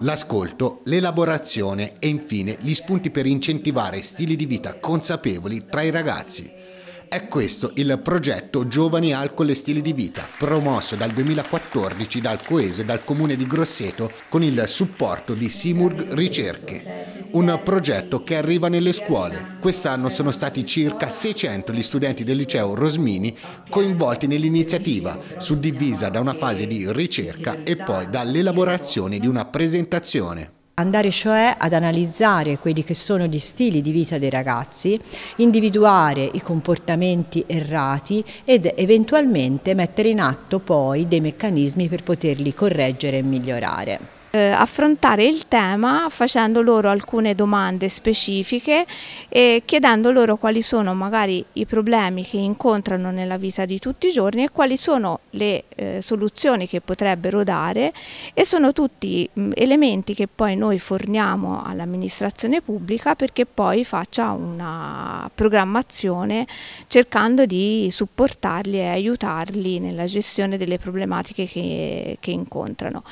l'ascolto, l'elaborazione e infine gli spunti per incentivare stili di vita consapevoli tra i ragazzi. È questo il progetto Giovani Alcol e Stili di Vita, promosso dal 2014 dal Coeso e dal Comune di Grosseto con il supporto di Simurg Ricerche un progetto che arriva nelle scuole. Quest'anno sono stati circa 600 gli studenti del liceo Rosmini coinvolti nell'iniziativa, suddivisa da una fase di ricerca e poi dall'elaborazione di una presentazione andare cioè ad analizzare quelli che sono gli stili di vita dei ragazzi, individuare i comportamenti errati ed eventualmente mettere in atto poi dei meccanismi per poterli correggere e migliorare. Eh, affrontare il tema facendo loro alcune domande specifiche e chiedendo loro quali sono magari i problemi che incontrano nella vita di tutti i giorni e quali sono le eh, soluzioni che potrebbero dare e sono tutti mh, mm, elementi che poi noi forniamo all'amministrazione pubblica perché poi faccia una programmazione cercando di supportarli e aiutarli nella gestione delle problematiche che, che incontrano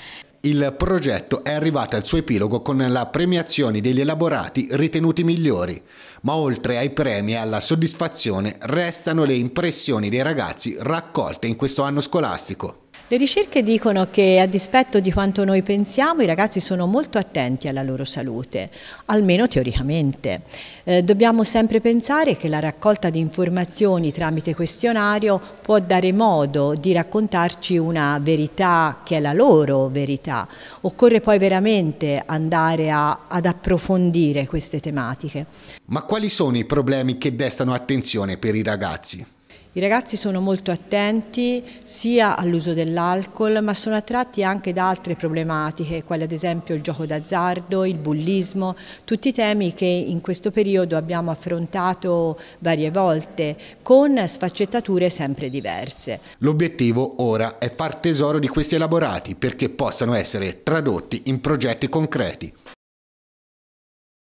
il progetto è arrivato al suo epilogo con la premiazione degli elaborati ritenuti migliori, ma oltre ai premi e alla soddisfazione restano le impressioni dei ragazzi raccolte in questo anno scolastico. Le ricerche dicono che a dispetto di quanto noi pensiamo i ragazzi sono molto attenti alla loro salute, almeno teoricamente. Eh, dobbiamo sempre pensare che la raccolta di informazioni tramite questionario può dare modo di raccontarci una verità che è la loro verità. Occorre poi veramente andare a, ad approfondire queste tematiche. Ma quali sono i problemi che destano attenzione per i ragazzi? I ragazzi sono molto attenti sia all'uso dell'alcol ma sono attratti anche da altre problematiche, quali ad esempio il gioco d'azzardo, il bullismo, tutti temi che in questo periodo abbiamo affrontato varie volte con sfaccettature sempre diverse. L'obiettivo ora è far tesoro di questi elaborati perché possano essere tradotti in progetti concreti.